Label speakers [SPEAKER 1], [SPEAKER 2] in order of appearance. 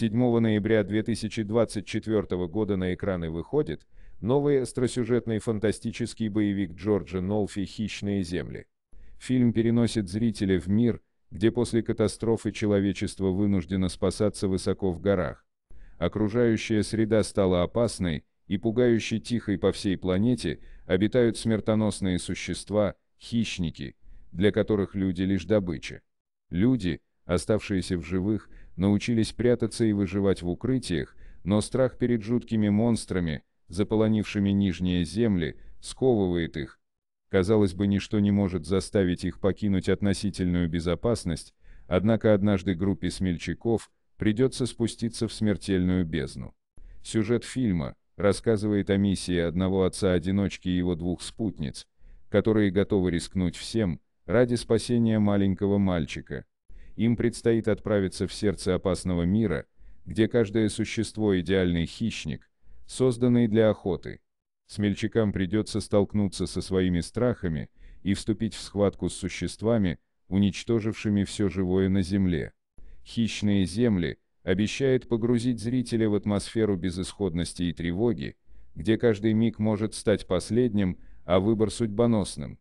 [SPEAKER 1] 7 ноября 2024 года на экраны выходит новый остросюжетный фантастический боевик Джорджа Нолфи «Хищные земли». Фильм переносит зрителя в мир, где после катастрофы человечество вынуждено спасаться высоко в горах. Окружающая среда стала опасной, и пугающе тихой по всей планете обитают смертоносные существа, хищники, для которых люди лишь добыча. Люди – Оставшиеся в живых научились прятаться и выживать в укрытиях, но страх перед жуткими монстрами, заполонившими нижние земли, сковывает их. Казалось бы, ничто не может заставить их покинуть относительную безопасность, однако однажды группе смельчаков придется спуститься в смертельную бездну. Сюжет фильма рассказывает о миссии одного отца-одиночки и его двух спутниц, которые готовы рискнуть всем ради спасения маленького мальчика, им предстоит отправиться в сердце опасного мира, где каждое существо – идеальный хищник, созданный для охоты. Смельчакам придется столкнуться со своими страхами и вступить в схватку с существами, уничтожившими все живое на Земле. «Хищные земли» обещают погрузить зрителя в атмосферу безысходности и тревоги, где каждый миг может стать последним, а выбор судьбоносным.